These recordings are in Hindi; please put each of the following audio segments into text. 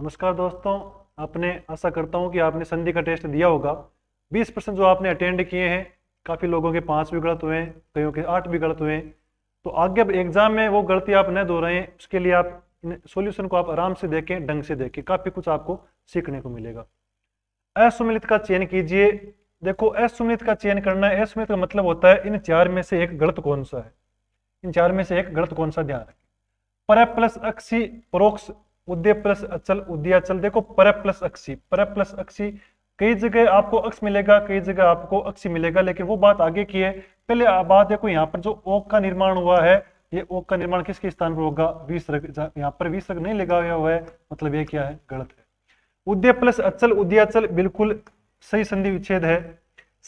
नमस्कार दोस्तों आपने आशा करता हूँ कि आपने संधि का टेस्ट दिया होगा 20 परसेंट जो आपने अटेंड किए हैं काफ़ी लोगों के पाँच भी गलत हुए हैं कईयों के आठ भी गलत हुए तो आगे एग्जाम में वो गलती आप न दो रहे हैं उसके लिए आप सॉल्यूशन को आप आराम से देखें ढंग से देखें काफ़ी कुछ आपको सीखने को मिलेगा असुमिलित का चयन कीजिए देखो असुमिलित का चयन करना है असुमिलित का मतलब होता है इन चार में से एक गलत कौन सा है इन चार में से एक गलत कौन सा ध्यान रखें पर प्लस अक्सी परोक्ष उदय प्लस अचल अचल देखो पर प्लस अक्षी पर प्लस अक्षी कई जगह आपको अक्ष मिलेगा कई जगह आपको अक्षी मिलेगा लेकिन वो बात आगे की है पहले बात देखो यहाँ पर जो ओक का निर्माण हुआ है ये ओक का निर्माण किसके स्थान पर होगा विसर्ग यहाँ पर विसर्ग नहीं लगा हुआ है मतलब ये क्या है गलत है उदय प्लस अचल उदयाचल बिल्कुल सही संधि विच्छेद है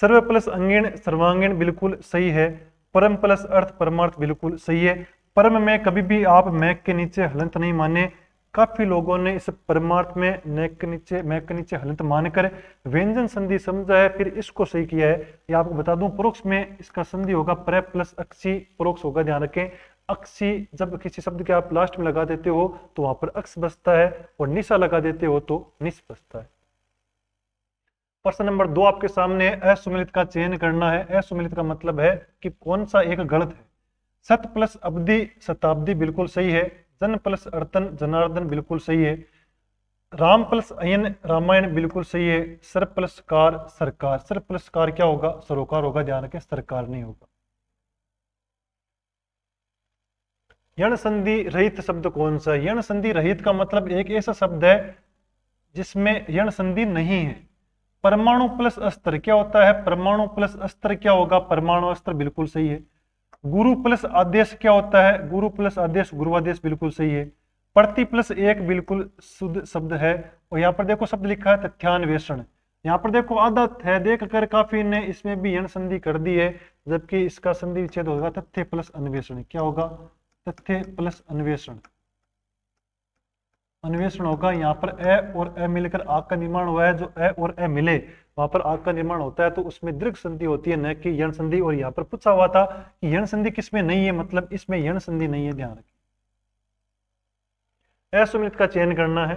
सर्व प्लस अंगीण सर्वांगीण बिल्कुल सही है परम प्लस अर्थ परमार्थ बिल्कुल सही है परम में कभी भी आप मैक के नीचे हलंत नहीं माने काफी लोगों ने इस परमार्थ में नेक नीचे मैक नीचे हलंत मानकर व्यंजन संधि समझा है फिर इसको सही किया है या आपको बता दूं परोक्ष में इसका संधि होगा प्र प्लस अक्षी परोक्ष होगा ध्यान रखें अक्षी जब किसी शब्द के आप लास्ट में लगा देते हो तो वहां पर अक्ष बसता है और निशा लगा देते हो तो निश बसता है प्रश्न नंबर दो आपके सामने असुमिलित का चयन करना है असुमिलित का मतलब है कि कौन सा एक गलत है सत प्लस अवधि शताब्दी बिल्कुल सही है जन प्लस अर्तन जनार्दन बिल्कुल सही है राम प्लस अयन रामायण बिल्कुल सही है सर प्लस कार सरकार सर प्लस कार क्या होगा सरोकार होगा ध्यान रखें सरकार नहीं होगा यण संधि रहित शब्द कौन सा यण संधि रहित का मतलब एक ऐसा शब्द है जिसमें यण संधि नहीं है परमाणु प्लस अस्त्र क्या होता है परमाणु प्लस अस्त्र क्या होगा परमाणु अस्त्र बिल्कुल सही है गुरु प्लस आदेश क्या होता है गुरु प्लस आदेश आदेश बिल्कुल सही है प्रति प्लस एक बिल्कुल शुद्ध शब्द है और यहाँ पर देखो शब्द लिखा है तथ्यान्वेषण यहाँ पर देखो आदत है देख कर काफी ने इसमें भी यण संधि कर दी है जबकि इसका संधि विच्छेद होगा तथ्य प्लस अन्वेषण क्या होगा तथ्य प्लस अन्वेषण अन्वेषण होगा यहाँ पर ए और ए मिलकर आग का निर्माण हुआ है जो ए और ए मिले वहां पर आग का निर्माण होता है तो उसमें दीर्घ संधि होती है न कि यण संधि और यहाँ पर पूछा हुआ था कि यण संधि किसमें नहीं है मतलब इसमें यण संधि नहीं है ध्यान रखें असुमिलित का चयन करना है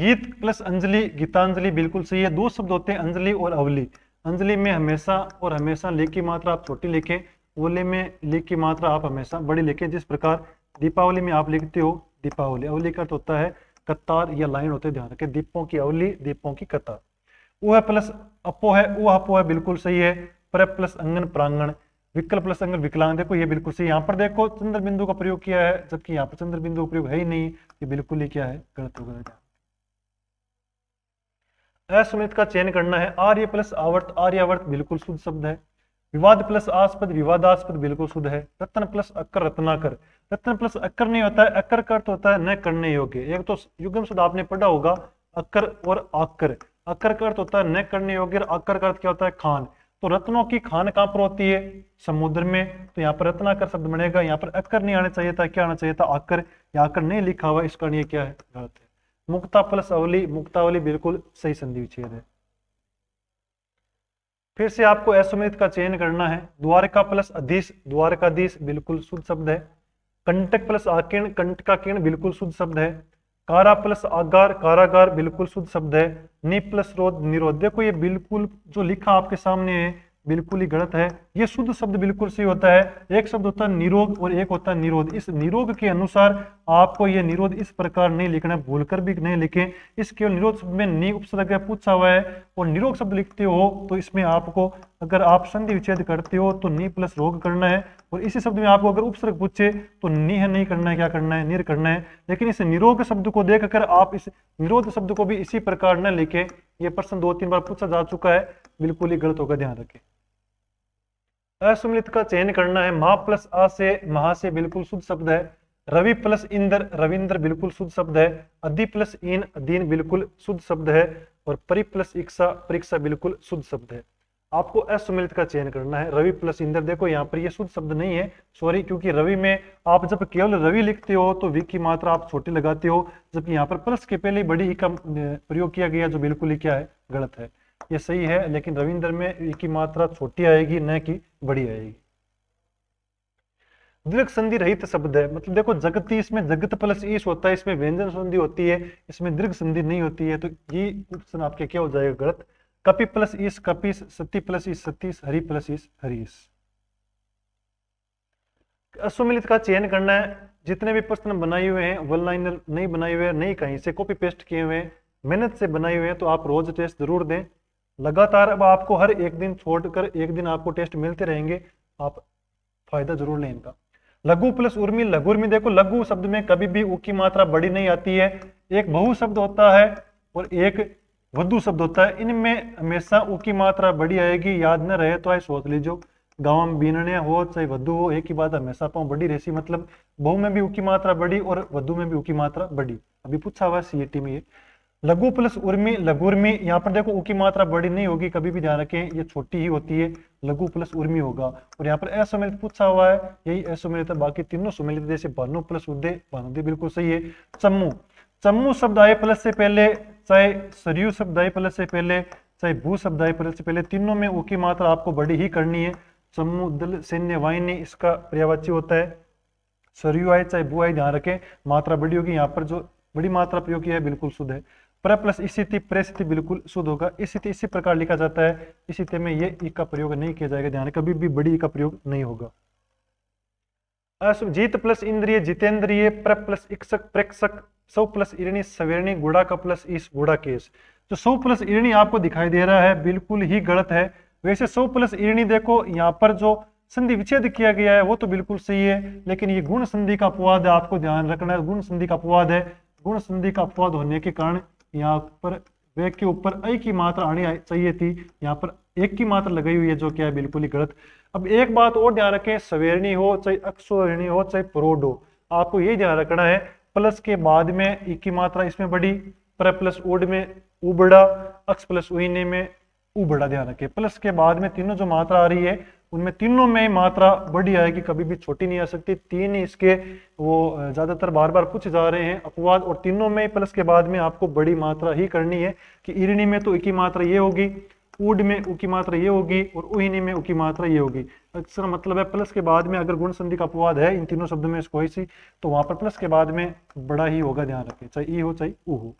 गीत प्लस अंजलि गीतांजलि बिल्कुल सही है दो शब्द होते हैं अंजलि और अवली अंजलि में हमेशा और हमेशा ले की मात्रा आप छोटी लिखें ओले में ले की मात्रा आप हमेशा बड़ी लिखें जिस प्रकार दीपावली में आप लिखते हो दीपावली अवली का होता है कतार या लाइन होते ध्यान रखें दीपों की अवली दीपों की कतार ओ है प्लस अपो है ओ अपो है बिल्कुल सही है पर प्लस अंगन प्रांगण विकल प्लस अंगन विकलांग देखो ये बिल्कुल सही यहाँ पर देखो चंद्र बिंदु का प्रयोग किया है जबकि यहाँ पर चंद्र बिंदु का प्रयोग है ही नहीं ये बिल्कुल ही क्या है गलत हो गया असुमित का चयन करना है आर्य प्लस आवर्त आर्यावर्त बिल्कुल शुद्ध शब्द है विवाद प्लस आस्पद विवादास्पद बिल्कुल शुद्ध है रत्न प्लस अकर रत्नाकर रत्न प्लस अक्कर नहीं होता है अक्कर का अर्थ होता है न करने योग्य एक तो युगम शब्द आपने पढ़ा होगा अक्कर और आकर अक्कर का अर्थ होता है न करने योग्य और आकर का अर्थ क्या होता है खान तो रत्नों की खान कहां पर होती है समुद्र में तो यहाँ पर रत्नाकर शब्द बनेगा यहाँ पर अक्कर नहीं आना चाहिए था क्या आना चाहिए था आकर या आकर नहीं लिखा हुआ इस कारण ये क्या है गलत है मुक्ता प्लस अवली मुक्तावली बिल्कुल सही संधि विच्छेद है फिर से आपको असुमित का चयन करना है द्वारका प्लस अधीश द्वारकाधीश बिल्कुल शुद्ध शब्द है कंटक प्लस आकिरण कंट का किरण बिल्कुल शुद्ध शब्द है कारा प्लस आगार कारागार बिल्कुल शुद्ध शब्द है नि प्लस रोध निरोध देखो ये बिल्कुल जो लिखा आपके सामने है बिल्कुल ही गलत है ये शुद्ध शब्द बिल्कुल सही होता है एक शब्द होता है निरोग और एक होता है निरोध इस निरोग के अनुसार आपको ये निरोध इस प्रकार नहीं लिखना भूलकर भी नहीं लिखे इस केवल निरोध शब्द में नि उपसर्ग पूछा हुआ है और निरोग शब्द लिखते हो तो इसमें आपको अगर आप संधि विच्छेद करते हो तो नी प्लस रोग करना है और इसी शब्द में आपको अगर उपसर्ग पूछे तो नी है नहीं करना है क्या करना है निर करना है लेकिन इस निरोग शब्द को देख कर आप इस निरोध शब्द को भी इसी प्रकार न लिखे ये प्रश्न दो तीन बार पूछा जा चुका है बिल्कुल ही गलत होगा ध्यान रखें असुमिलित का चयन करना है महा प्लस आ से महा से बिल्कुल शुद्ध शब्द है रवि प्लस इंदर रविंद्र बिल्कुल शुद्ध शब्द है अधि प्लस इन अधीन बिल्कुल शुद्ध शब्द है और परि प्लस इक्सा परीक्षा बिल्कुल शुद्ध शब्द है आपको असमिलित का चयन करना है रवि प्लस इंद्र देखो यहाँ पर ये शुद्ध शब्द नहीं है सॉरी क्योंकि रवि में आप जब केवल रवि लिखते हो तो विक की मात्रा आप छोटी लगाते हो जबकि यहाँ पर प्लस के पहले बड़ी ही कम प्रयोग किया गया जो बिल्कुल ही क्या है गलत है ये सही है लेकिन रविंद्र में ई की मात्रा छोटी आएगी न कि बड़ी आएगी दीर्घ संधि रहित शब्द है मतलब देखो जगती इसमें जगत प्लस ईश होता है इसमें व्यंजन संधि होती है इसमें दीर्घ संधि नहीं होती है तो ये ऑप्शन आपके क्या हो जाएगा गलत कपि प्लस ईस कपिस सती प्लस ईस सतीस हरि प्लस ईस हरीश असुमिलित का चयन करना है जितने भी प्रश्न बनाए हुए हैं वन लाइनर नहीं बनाए हुए हैं नहीं कहीं से कॉपी पेस्ट किए हुए हैं मेहनत से बनाए हुए हैं तो आप रोज टेस्ट जरूर दें लगातार अब आपको हर एक दिन छोड़कर एक दिन आपको टेस्ट मिलते रहेंगे आप फायदा जरूर लें इनका लघु प्लस उर्मी लघु उर्मी देखो लघु शब्द में कभी भी ऊ की मात्रा बड़ी नहीं आती है एक बहु शब्द होता है और एक वधु शब्द होता है इनमें हमेशा ऊ की मात्रा बड़ी आएगी याद न रहे तो आए सोच लीजो गाँव में बीनने हो चाहे वधु हो एक ही बात हमेशा पाओ बड़ी रहसी मतलब बहु में भी ऊ की मात्रा बड़ी और वधु में भी ऊ की मात्रा बड़ी अभी पूछा हुआ सी टी e में ये लघु प्लस उर्मी लघुर्मी यहाँ पर देखो ऊ की मात्रा बड़ी नहीं होगी कभी भी ध्यान रखें ये छोटी ही होती है लघु प्लस उर्मी होगा और यहाँ पर असुमिलित पूछा हुआ है यही असुमिलित है बाकी तीनों सुमिलित जैसे भानु प्लस उदय भानुदय बिल्कुल सही है चम्मू समूह शब्द आए प्लस से पहले चाहे सरयू शब्द आए प्लस से पहले चाहे भू शब्द आए प्लस से पहले तीनों में ओ मात्रा आपको बड़ी ही करनी है समूह दल सैन्य वाहिनी इसका पर्यावाची होता है सरयू आए चाहे भू आए ध्यान रखें मात्रा बड़ी होगी यहाँ पर जो बड़ी मात्रा प्रयोग किया है बिल्कुल शुद्ध है प्र प्लस स्थिति प्रस्थिति बिल्कुल शुद्ध होगा स्थिति इसी प्रकार लिखा जाता है स्थिति में ये ई का प्रयोग नहीं किया जाएगा ध्यान कभी भी बड़ी ई का प्रयोग नहीं होगा जीत प्लस इंद्रिय जितेंद्रिय प्र प्लस इक्षक प्रेक्षक सौ प्लस इरणी सवेरणी गुड़ा का प्लस इस गुड़ा केस जो सौ प्लस इरणी आपको दिखाई दे रहा है बिल्कुल ही गलत है वैसे सौ प्लस इरणी देखो यहाँ पर जो संधि विच्छेद किया गया है वो तो बिल्कुल सही है लेकिन ये गुण संधि का अपवाद आपको ध्यान रखना है गुण संधि का अपवाद है गुण संधि का अपवाद होने के कारण यहाँ पर वे के ऊपर अ की मात्रा आनी चाहिए थी यहाँ पर एक की मात्रा लगाई हुई है जो क्या है बिल्कुल ही गलत अब एक बात और ध्यान रखें सवेरणी हो चाहे अक्षरणी हो चाहे प्रोड हो आपको ये ध्यान रखना है प्लस के बाद में ई की मात्रा इसमें बढ़ी प्र प्लस ओड में ऊ बढ़ा अक्स प्लस उइने में उबड़ा ध्यान रखें प्लस के बाद में तीनों जो मात्रा आ रही है उनमें तीनों में मात्रा बढ़ी आएगी कभी भी छोटी नहीं आ सकती तीन ही इसके वो ज़्यादातर बार बार पूछे जा रहे हैं अपवाद और तीनों में प्लस के बाद में आपको बड़ी मात्रा ही करनी है कि इरिणी में तो एक ही मात्रा ये होगी उड में उ की मात्रा ये होगी और उहिनी में उ की मात्रा ये होगी अक्सर मतलब है प्लस के बाद में अगर गुण संधि का अपवाद है इन तीनों शब्दों में इसको सी तो वहां पर प्लस के बाद में बड़ा ही होगा ध्यान रखें चाहे ई हो चाहे ऊ हो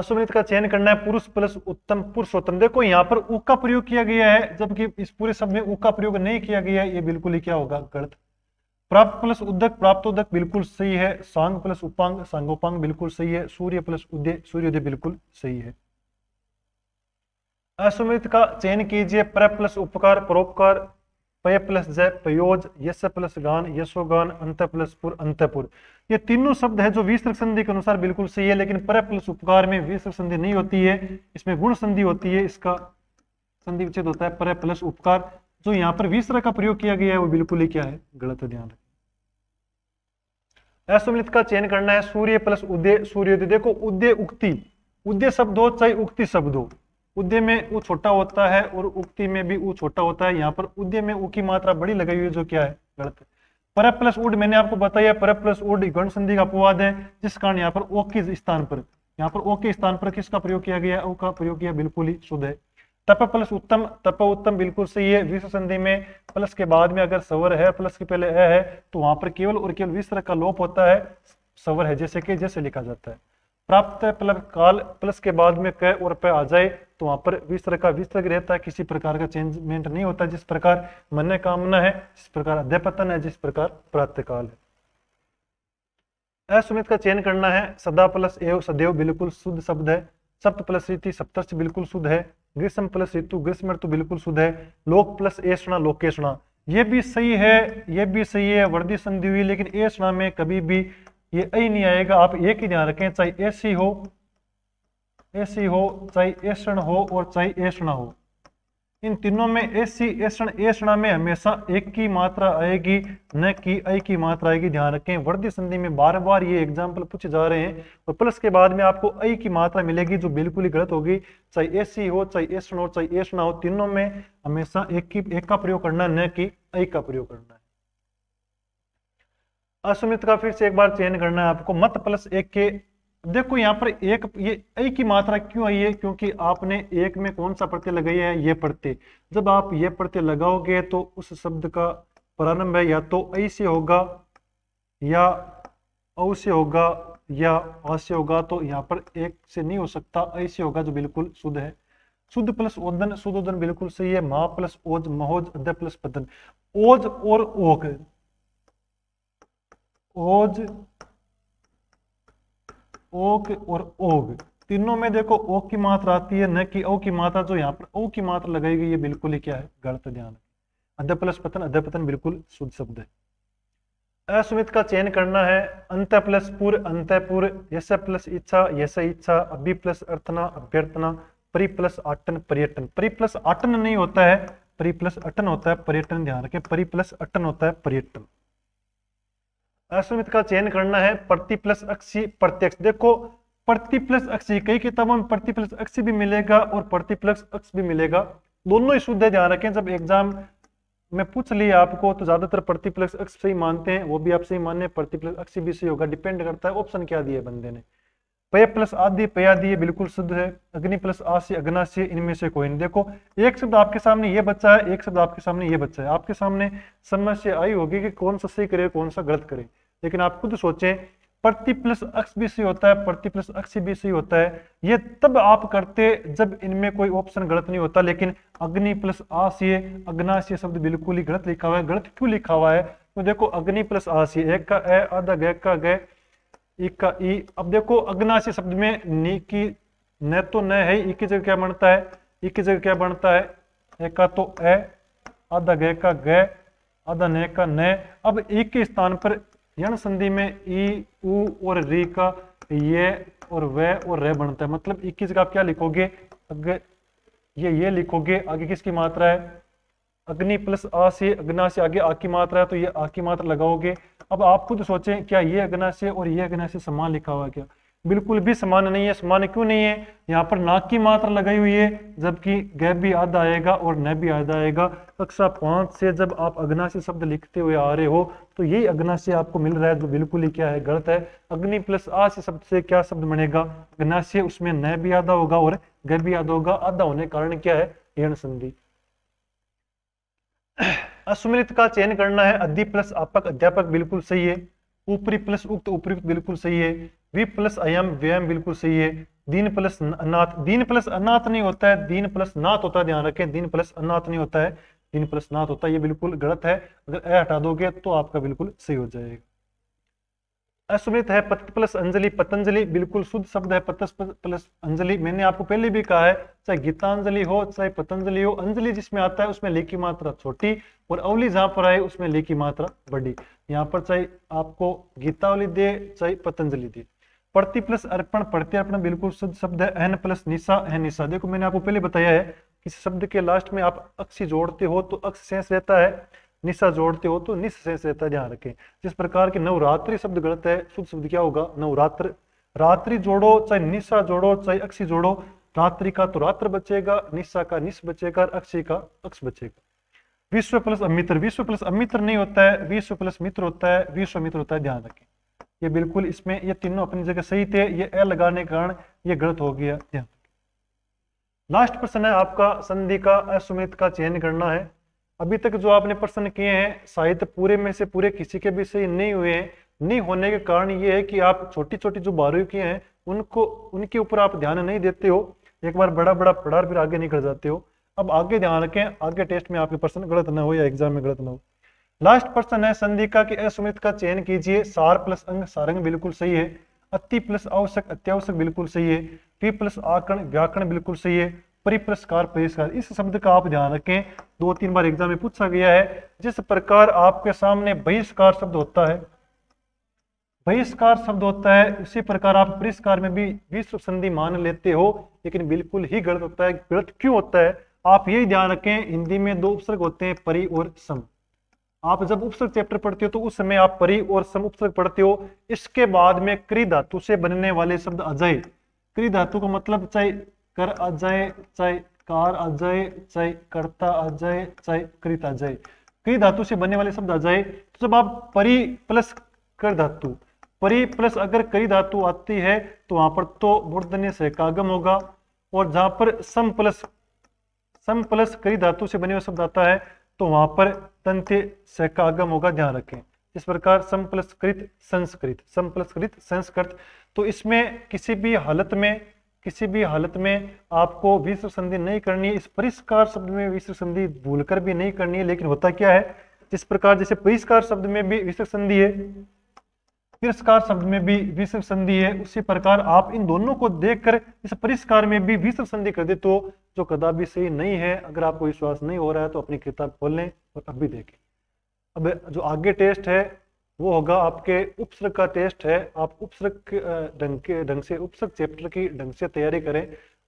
अश्वमित का चयन करना है पुरुष प्लस उत्तम पुरुषोत्तम देखो यहाँ पर उ का प्रयोग किया गया है जबकि इस पूरे शब्द में उ का प्रयोग नहीं किया गया है ये बिल्कुल ही क्या होगा गलत प्राप्त प्लस उद्यक प्राप्त उद्यक बिल्कुल सही है सांग प्लस उपांग सांगोपांग बिल्कुल सही है सूर्य प्लस उदय सूर्योदय बिल्कुल सही है असुमित का चयन कीजिए प्र प्लस उपकार परोपकार पय प्लस जय पयोज यश प्लस गान यशो गान अंत प्लस पुर अंतपुर ये तीनों शब्द है जो विस्तृत संधि के अनुसार बिल्कुल सही है लेकिन पर प्लस उपकार में विस्तृत संधि नहीं होती है इसमें गुण संधि होती है इसका संधि विच्छेद होता है पर प्लस उपकार जो यहाँ पर विस्तृत का प्रयोग किया गया है वो बिल्कुल ही क्या है गलत ध्यान रखें असुमित का चयन करना है सूर्य प्लस उदय सूर्योदय देखो उदय उक्ति उदय शब्द हो चाहे उक्ति शब्द हो उद्य में ऊ छोटा होता है और उक्ति में भी ऊ छोटा होता है यहाँ पर उद्य में ऊ की मात्रा बड़ी लगाई हुई है जो क्या है गलत है पर प्लस उड मैंने आपको बताया पर प्लस उड गण संधि का अपवाद है जिस कारण यहाँ पर ओ के स्थान पर यहाँ पर ओ के स्थान पर किसका प्रयोग किया गया ओ का प्रयोग किया बिल्कुल ही शुद्ध है तप प्लस उत्तम तप उत्तम बिल्कुल सही है विश्व संधि में प्लस के बाद में अगर सवर है प्लस के पहले है, है तो वहां पर केवल और केवल विश्व का लोप होता है सवर है जैसे कि जैसे लिखा जाता है प्राप्त प्लस काल प्लस के बाद में क और प आ जाए तो वहां पर विस्तर का विस्तर रहता है किसी प्रकार का चेंजमेंट नहीं होता जिस प्रकार मन कामना है जिस प्रकार अध्यपतन है जिस प्रकार प्रातकाल है असुमित का चयन करना है सदा प्लस एव सदैव बिल्कुल शुद्ध शब्द है सप्त प्लस रीति सप्तर्ष बिल्कुल शुद्ध है ग्रीष्म प्लस ऋतु ग्रीष्म ऋतु बिल्कुल शुद्ध है लोक प्लस एषणा लोकेषणा ये भी सही है ये भी सही है वर्दी संधि हुई लेकिन एषणा में कभी भी ये ऐ नहीं आएगा आप एक ही ध्यान रखें चाहे ऐसी हो एसी हो चाहे एसण हो और चाहे एसणा हो इन तीनों में एसी एसण एसणा में हमेशा एक की मात्रा आएगी न की ए की मात्रा आएगी ध्यान रखें वर्दी संधि में बार बार ये एग्जाम्पल पूछे जा रहे हैं और तो प्लस के बाद में आपको ए की मात्रा मिलेगी जो बिल्कुल ही गलत होगी चाहे एसी सी हो चाहे एसण हो चाहे एसणा हो तीनों में हमेशा एक की एक का प्रयोग करना न कि ए का प्रयोग करना है का फिर से एक बार चयन करना है आपको मत प्लस एक के देखो यहाँ पर एक ये ए की मात्रा क्यों आई है क्योंकि आपने एक में कौन सा प्रत्यय लगाया है ये प्रत्यय जब आप ये प्रत्यय लगाओगे तो उस शब्द का प्रारंभ है या तो ऐ से होगा या औ से होगा या अ से होगा तो यहाँ पर एक से नहीं हो सकता ऐसे होगा जो बिल्कुल शुद्ध है शुद्ध प्लस ओदन शुद्ध ओदन बिल्कुल सही है महा प्लस ओज महोज अध्य प्लस पदन ओज और ओक ओज ओक और ओग तीनों में देखो ओक की मात्रा आती है न कि ओ की मात्रा जो यहाँ पर ओ की मात्रा लगाई गई है बिल्कुल ही क्या है गलत ध्यान अध्य प्लस पतन अध्य पतन बिल्कुल शुद्ध शब्द है असुमित का चयन करना है अंत प्लस पूर्व अंत पूर्व यश प्लस इच्छा यश इच्छा अभी प्लस अर्थना अभ्यर्थना परि प्लस अटन पर्यटन परि प्लस अटन नहीं होता है परि प्लस अटन होता है पर्यटन ध्यान रखें परि प्लस अटन होता है पर्यटन असमित का चयन करना है प्रति प्लस अक्षी प्रत्यक्ष देखो प्रति प्लस अक्षी कई किताबों में प्रति प्लस अक्षी भी मिलेगा और प्रति प्लस अक्ष भी मिलेगा दोनों ही शुद्ध ध्यान रखें जब एग्जाम में पूछ लिए आपको तो ज्यादातर प्रति प्लस अक्ष सही मानते हैं वो भी आप सही माने प्रति प्लस अक्षी भी सही होगा डिपेंड करता है ऑप्शन क्या दिए बंदे ने पय प्लस आदि पयादि बिल्कुल शुद्ध है अग्नि प्लस आशी अग्नाशी इनमें से कोई नहीं देखो एक शब्द आपके सामने ये बच्चा है एक शब्द आपके सामने ये बच्चा है आपके सामने समस्या आई होगी कि कौन सा सही करे कौन सा गलत करे लेकिन आप खुद सोचें प्रति प्लस अक्ष भी सही होता है प्रति प्लस अक्ष भी सही होता है ये तब आप करते जब इनमें कोई ऑप्शन गलत नहीं होता लेकिन अग्नि प्लस आशय अग्नाशय शब्द बिल्कुल ही गलत लिखा हुआ है गलत क्यों लिखा हुआ है तो देखो अग्नि प्लस आशय एक का ए आधा गय का गय एक का ई अब देखो अग्नाशय शब्द में नी की न तो न है ई की जगह क्या बनता है ई की जगह क्या बनता है एक का तो ए आधा गय का गय आधा न का न अब एक के स्थान पर यण संधि में ई ऊ और री का ये और वह और रे बनता है मतलब इक्कीस का आप क्या लिखोगे अगर ये ये लिखोगे आगे किसकी मात्रा है अग्नि प्लस आ से अग्ना से आगे आ की मात्रा है तो ये आ की मात्रा लगाओगे अब आप खुद सोचें क्या ये अग्ना से और ये अग्ना से समान लिखा हुआ क्या बिल्कुल भी समान नहीं है समान क्यों नहीं है यहाँ पर नाक की मात्रा लगाई हुई है जबकि गैप भी आधा आएगा और न भी आधा आएगा कक्षा पांच से जब आप अग्नाशी शब्द लिखते हुए आ रहे हो तो यही अग्नाशी आपको मिल रहा है जो बिल्कुल ही क्या है गलत है अग्नि प्लस आशी शब्द से क्या शब्द बनेगा अग्नाशी उसमें न भी आधा होगा और गैप भी आधा होगा आधा होने के कारण क्या है यण संधि असुमिलित का चयन करना है अधि प्लस आपक अध्यापक बिल्कुल सही है ऊपरी प्लस उक्त ऊपरी बिल्कुल सही है वी प्लस अयम व्ययम बिल्कुल सही है दीन प्लस अनाथ दीन प्लस अनाथ नहीं होता है दीन प्लस नाथ होता है ध्यान रखें दीन प्लस अनाथ नहीं होता है दीन प्लस नाथ होता है ये बिल्कुल गलत है अगर ए हटा दोगे तो आपका बिल्कुल सही हो जाएगा अस्मृत है पत प्लस अंजलि पतंजलि बिल्कुल शुद्ध शब्द है पतस प्लस अंजलि मैंने आपको पहले भी कहा है चाहे गीतांजलि हो चाहे पतंजलि हो अंजलि जिसमें आता है उसमें लेखी मात्रा छोटी और अवली जहां पर आए उसमें लेखी मात्रा बड़ी यहाँ पर चाहे आपको गीतावली दे चाहे पतंजलि दे प्रति प्लस अर्पण प्रत्यर्पण बिल्कुल शुद्ध शब्द है एन प्लस निशा है निशा देखो मैंने आपको पहले बताया है किसी शब्द के लास्ट में आप अक्ष जोड़ते हो तो अक्ष शेष रहता है निशा जोड़ते हो तो निश से रहता ध्यान रखें जिस प्रकार के नवरात्रि शब्द गलत है शुद्ध शब्द क्या होगा नवरात्र रात्रि जोड़ो चाहे निशा जोड़ो चाहे अक्षी जोड़ो रात्रि का तो रात्र बचेगा निशा का निश बचेगा अक्षी का अक्ष बचेगा विश्व प्लस अमित्र विश्व प्लस अमित्र नहीं होता है विश्व प्लस मित्र होता है विश्व मित्र होता है ध्यान रखें ये बिल्कुल इसमें ये तीनों अपनी जगह सही थे ये ए लगाने के कारण ये गलत हो गया ध्यान लास्ट प्रश्न है आपका संधि का असुमित का चयन करना है अभी तक जो आपने प्रश्न किए हैं शायद पूरे में से पूरे किसी के भी सही नहीं हुए हैं नहीं होने के कारण ये है कि आप छोटी छोटी जो किए हैं उनको उनके ऊपर आप ध्यान नहीं देते हो एक बार बड़ा बड़ा पढ़ार फिर आगे निकल जाते हो अब आगे ध्यान रखें आगे टेस्ट में आपके प्रश्न गलत ना हो या एग्जाम में गलत ना हो लास्ट प्रश्न है का कि असुमित का चयन कीजिए सार प्लस अंग सारंग बिल्कुल सही है अति प्लस आवश्यक अत्यावश्यक बिल्कुल सही है पी प्लस आकरण व्याकरण बिल्कुल सही है परिप्रस्कार परिष्कार इस शब्द का आप ध्यान रखें दो तीन बार एग्जाम में पूछा गया है जिस प्रकार आपके सामने बहिष्कार शब्द होता है बहिष्कार शब्द होता है उसी प्रकार आप परिष्कार में भी विश्व संधि मान लेते हो लेकिन बिल्कुल ही गलत होता है गलत क्यों होता है आप यही ध्यान रखें हिंदी में दो उपसर्ग होते हैं परि और सम आप जब उपसर्ग चैप्टर पढ़ते हो तो उस समय आप परि और सम उपसर्ग पढ़ते हो इसके बाद में क्री धातु से बनने वाले शब्द अजय क्री धातु का मतलब चाहे कर अजय चय कार अजय चय करता अजय चय कृत अजय कई धातु से बनने वाले शब्द अजय तो जब आप परी प्लस कर धातु परी प्लस अगर कई धातु आती है तो वहां पर तो मूर्धन्य से कागम होगा और जहां पर सम प्लस सम प्लस कई धातु से बने हुए शब्द आता है तो वहां पर तंत्य सहकागम होगा ध्यान रखें इस प्रकार सम प्लस कृत संस्कृत सम प्लस कृत संस्कृत तो इसमें किसी भी हालत में किसी भी हालत में आपको विश्व संधि नहीं करनी है इस परिष्कार शब्द में विश्व संधि भूलकर भी नहीं करनी है लेकिन होता क्या है जिस प्रकार जैसे परिष्कार शब्द में भी विश्व संधि है तिरस्कार शब्द में भी विश्व संधि है उसी प्रकार आप इन दोनों को देखकर इस परिष्कार में भी विश्व संधि कर दे तो जो कदापि सही नहीं है अगर आपको विश्वास नहीं हो रहा है तो अपनी किताब खोल लें और अभी देखें अब जो आगे टेस्ट है वो होगा आपके उपसर्ग का टेस्ट है आप उपसर्ग ढंग के ढंग से उपसर्ग चैप्टर की ढंग से तैयारी करें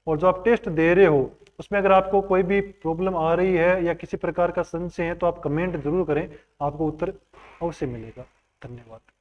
और जो आप टेस्ट दे रहे हो उसमें अगर आपको कोई भी प्रॉब्लम आ रही है या किसी प्रकार का संशय है तो आप कमेंट जरूर करें आपको उत्तर अवश्य मिलेगा धन्यवाद